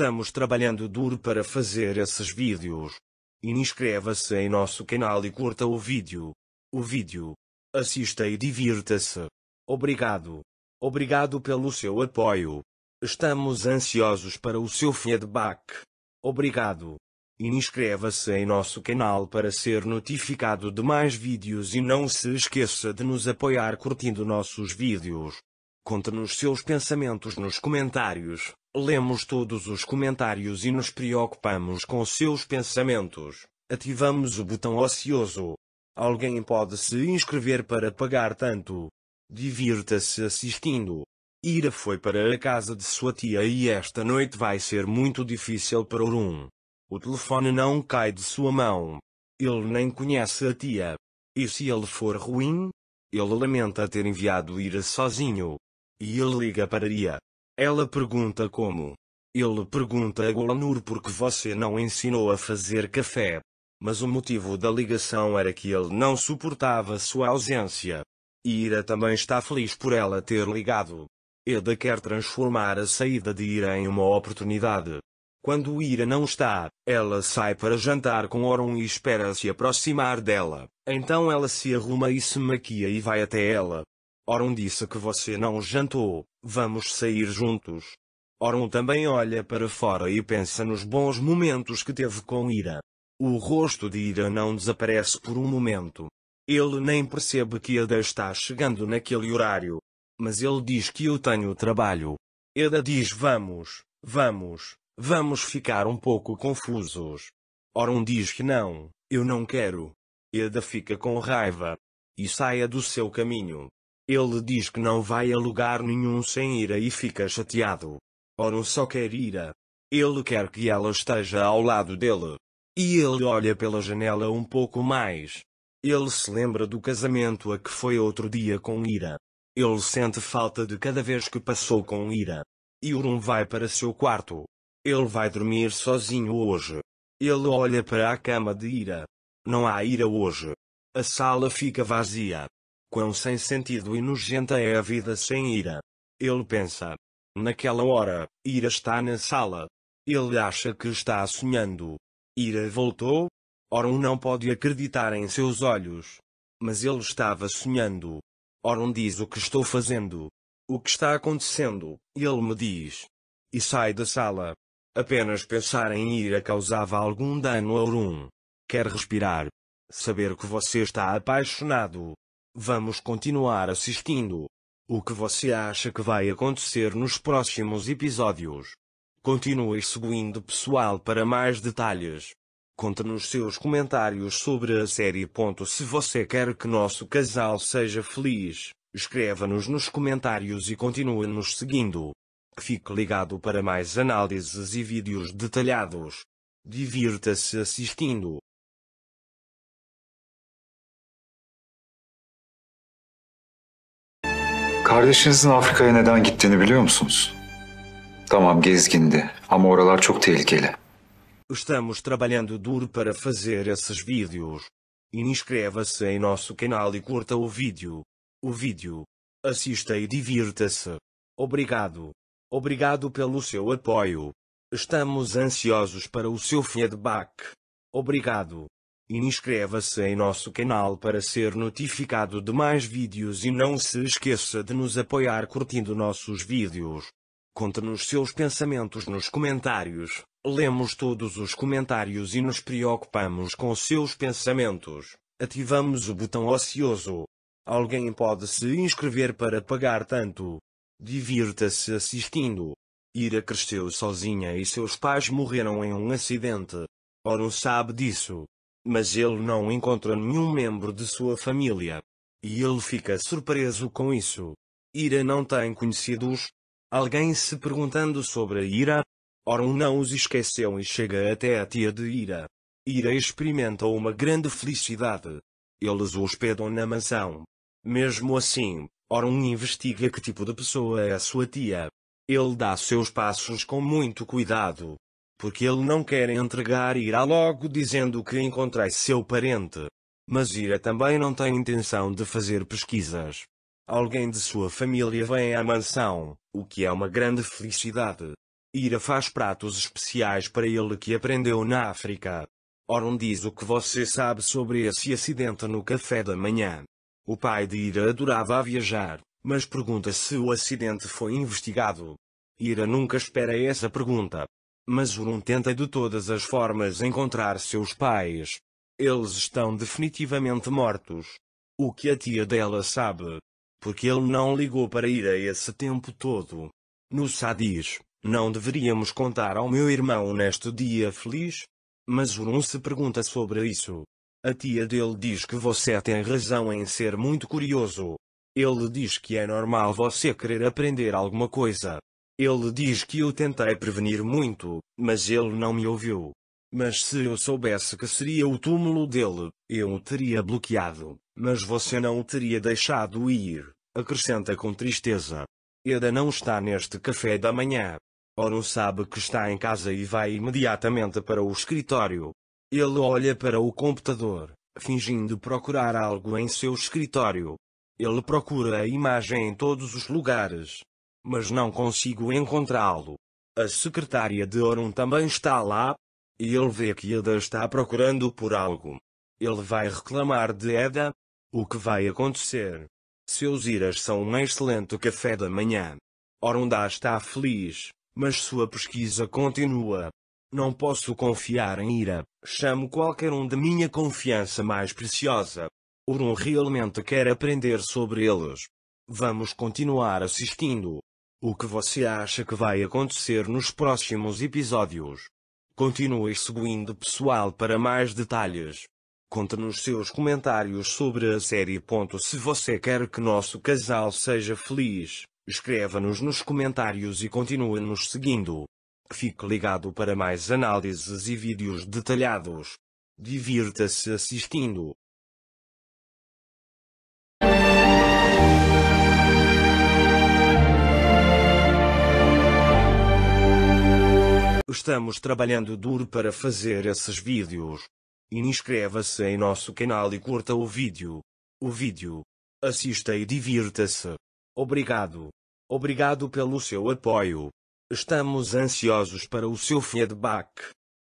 Estamos trabalhando duro para fazer esses vídeos. Inscreva-se em nosso canal e curta o vídeo. O vídeo. Assista e divirta-se. Obrigado. Obrigado pelo seu apoio. Estamos ansiosos para o seu feedback. Obrigado. Inscreva-se em nosso canal para ser notificado de mais vídeos e não se esqueça de nos apoiar curtindo nossos vídeos. Conte-nos seus pensamentos nos comentários. Lemos todos os comentários e nos preocupamos com seus pensamentos. Ativamos o botão ocioso. Alguém pode se inscrever para pagar tanto. Divirta-se assistindo. Ira foi para a casa de sua tia e esta noite vai ser muito difícil para Orum. O telefone não cai de sua mão. Ele nem conhece a tia. E se ele for ruim? Ele lamenta ter enviado Ira sozinho. E ele liga para Ira. Ela pergunta como. Ele pergunta a Golnur porque você não ensinou a fazer café. Mas o motivo da ligação era que ele não suportava sua ausência. Ira também está feliz por ela ter ligado. Eda quer transformar a saída de Ira em uma oportunidade. Quando Ira não está, ela sai para jantar com Oron e espera se aproximar dela. Então ela se arruma e se maquia e vai até ela. Oron disse que você não jantou, vamos sair juntos. Oron também olha para fora e pensa nos bons momentos que teve com Ira. O rosto de Ira não desaparece por um momento. Ele nem percebe que Ada está chegando naquele horário. Mas ele diz que eu tenho trabalho. Ada diz vamos, vamos, vamos ficar um pouco confusos. Oron diz que não, eu não quero. Ada fica com raiva. E saia do seu caminho. Ele diz que não vai a lugar nenhum sem ira e fica chateado. Oro só quer ira. Ele quer que ela esteja ao lado dele. E ele olha pela janela um pouco mais. Ele se lembra do casamento a que foi outro dia com ira. Ele sente falta de cada vez que passou com ira. Yurum vai para seu quarto. Ele vai dormir sozinho hoje. Ele olha para a cama de ira. Não há ira hoje. A sala fica vazia. Quão sem sentido e nojenta é a vida sem ira. Ele pensa. Naquela hora, Ira está na sala. Ele acha que está sonhando. Ira voltou? Orun não pode acreditar em seus olhos. Mas ele estava sonhando. Orun diz o que estou fazendo. O que está acontecendo, ele me diz. E sai da sala. Apenas pensar em Ira causava algum dano a Orum. Quer respirar. Saber que você está apaixonado. Vamos continuar assistindo. O que você acha que vai acontecer nos próximos episódios? Continue seguindo pessoal para mais detalhes. Conte-nos seus comentários sobre a série. Se você quer que nosso casal seja feliz, escreva-nos nos comentários e continue nos seguindo. Fique ligado para mais análises e vídeos detalhados. Divirta-se assistindo. Kardeşinizin Afrika'ya neden gittiğini biliyor musunuz? Tamam gezgindi ama oralar çok tehlikeli. Estamos trabalhando duro para fazer esses vídeos. Inscreva-se em nosso canal e curta o vídeo. O vídeo. Assista e divirta-se. Obrigado. Obrigado pelo seu apoio. Estamos ansiosos para o seu feedback. Obrigado. Inscreva-se em nosso canal para ser notificado de mais vídeos e não se esqueça de nos apoiar curtindo nossos vídeos. Conte-nos seus pensamentos nos comentários. Lemos todos os comentários e nos preocupamos com seus pensamentos. Ativamos o botão ocioso. Alguém pode se inscrever para pagar tanto. Divirta-se assistindo. Ira cresceu sozinha e seus pais morreram em um acidente. Oro sabe disso mas ele não encontra nenhum membro de sua família. E ele fica surpreso com isso. Ira não tem conhecidos? Alguém se perguntando sobre a Ira? Orun não os esqueceu e chega até a tia de Ira. Ira experimenta uma grande felicidade. Eles o hospedam na mansão. Mesmo assim, Orun investiga que tipo de pessoa é a sua tia. Ele dá seus passos com muito cuidado, porque ele não quer entregar irá logo dizendo que encontrei seu parente. Mas Ira também não tem intenção de fazer pesquisas. Alguém de sua família vem à mansão, o que é uma grande felicidade. Ira faz pratos especiais para ele que aprendeu na África. Oron diz o que você sabe sobre esse acidente no café da manhã. O pai de Ira adorava viajar, mas pergunta se o acidente foi investigado. Ira nunca espera essa pergunta mas Urun tenta de todas as formas encontrar seus pais. Eles estão definitivamente mortos. O que a tia dela sabe? Porque ele não ligou para ir a esse tempo todo. No diz, não deveríamos contar ao meu irmão neste dia feliz? Mas Urun se pergunta sobre isso. A tia dele diz que você tem razão em ser muito curioso. Ele diz que é normal você querer aprender alguma coisa. Ele diz que eu tentei prevenir muito, mas ele não me ouviu. Mas se eu soubesse que seria o túmulo dele, eu o teria bloqueado, mas você não o teria deixado ir, acrescenta com tristeza. Eda não está neste café da manhã. Oro sabe que está em casa e vai imediatamente para o escritório. Ele olha para o computador, fingindo procurar algo em seu escritório. Ele procura a imagem em todos os lugares, mas não consigo encontrá-lo. A secretária de Orun também está lá, e ele vê que Eda está procurando por algo. Ele vai reclamar de Eda. O que vai acontecer? Seus iras são um excelente café da manhã. Orunda está feliz, mas sua pesquisa continua. Não posso confiar em Ira, chamo qualquer um de minha confiança mais preciosa. Orun realmente quer aprender sobre eles. Vamos continuar assistindo. O que você acha que vai acontecer nos próximos episódios? Continue seguindo pessoal para mais detalhes. Conte-nos seus comentários sobre a série. Se você quer que nosso casal seja feliz, escreva-nos nos comentários e continue nos seguindo. Fique ligado para mais análises e vídeos detalhados. Divirta-se assistindo. Estamos trabalhando duro para fazer esses vídeos. Inscreva-se em nosso canal e curta o vídeo. O vídeo. Assista e divirta-se. Obrigado. Obrigado pelo seu apoio. Estamos ansiosos para o seu feedback.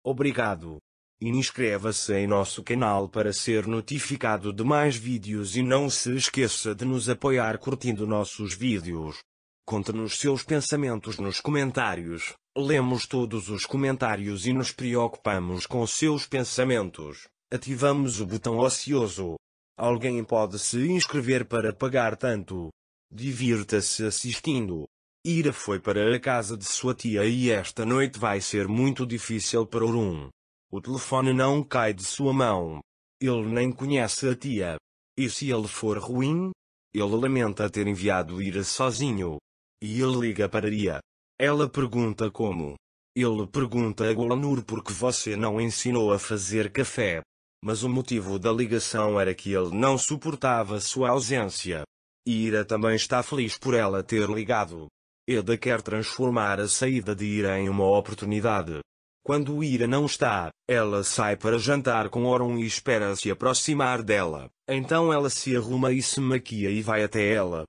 Obrigado. Inscreva-se em nosso canal para ser notificado de mais vídeos e não se esqueça de nos apoiar curtindo nossos vídeos. Conte-nos seus pensamentos nos comentários. Lemos todos os comentários e nos preocupamos com seus pensamentos. Ativamos o botão ocioso. Alguém pode se inscrever para pagar tanto. Divirta-se assistindo. Ira foi para a casa de sua tia e esta noite vai ser muito difícil para Orum. O telefone não cai de sua mão. Ele nem conhece a tia. E se ele for ruim? Ele lamenta ter enviado Ira sozinho. E ele liga para Ia. Ela pergunta como. Ele pergunta a Golanur por que você não ensinou a fazer café. Mas o motivo da ligação era que ele não suportava sua ausência. Ira também está feliz por ela ter ligado. Eda quer transformar a saída de Ira em uma oportunidade. Quando Ira não está, ela sai para jantar com Oron e espera se aproximar dela. Então ela se arruma e se maquia e vai até ela.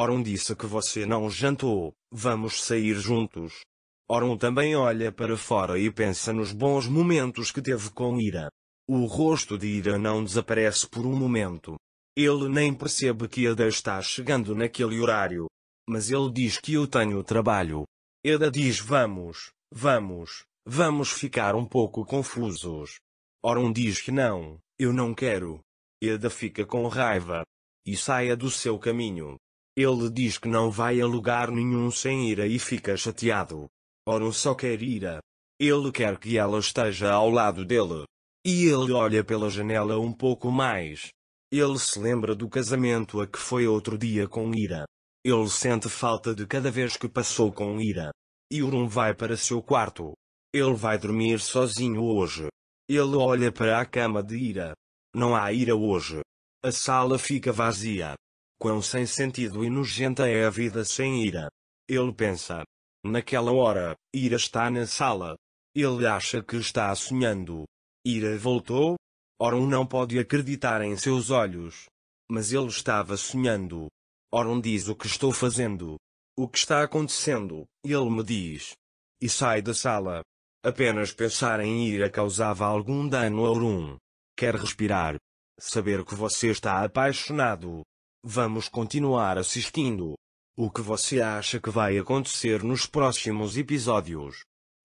Oron disse que você não jantou, vamos sair juntos. Oron também olha para fora e pensa nos bons momentos que teve com Ira. O rosto de Ira não desaparece por um momento. Ele nem percebe que Ada está chegando naquele horário. Mas ele diz que eu tenho trabalho. Ada diz vamos, vamos, vamos ficar um pouco confusos. Oron diz que não, eu não quero. Ada fica com raiva. E saia do seu caminho. Ele diz que não vai a lugar nenhum sem ira e fica chateado. Oro só quer ira. Ele quer que ela esteja ao lado dele. E ele olha pela janela um pouco mais. Ele se lembra do casamento a que foi outro dia com ira. Ele sente falta de cada vez que passou com ira. Yurum vai para seu quarto. Ele vai dormir sozinho hoje. Ele olha para a cama de ira. Não há ira hoje. A sala fica vazia. Quão sem sentido e nojenta é a vida sem ira. Ele pensa. Naquela hora, Ira está na sala. Ele acha que está sonhando. Ira voltou? Orum não pode acreditar em seus olhos. Mas ele estava sonhando. Orum diz o que estou fazendo. O que está acontecendo, ele me diz. E sai da sala. Apenas pensar em ira causava algum dano a Orum. Quer respirar. Saber que você está apaixonado. Vamos continuar assistindo. O que você acha que vai acontecer nos próximos episódios?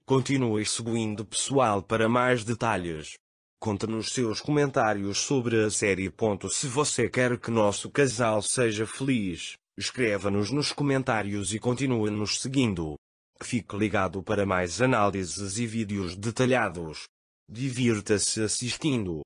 Continue seguindo pessoal para mais detalhes. Conte nos seus comentários sobre a série. Se você quer que nosso casal seja feliz, escreva-nos nos comentários e continue nos seguindo. Fique ligado para mais análises e vídeos detalhados. Divirta-se assistindo.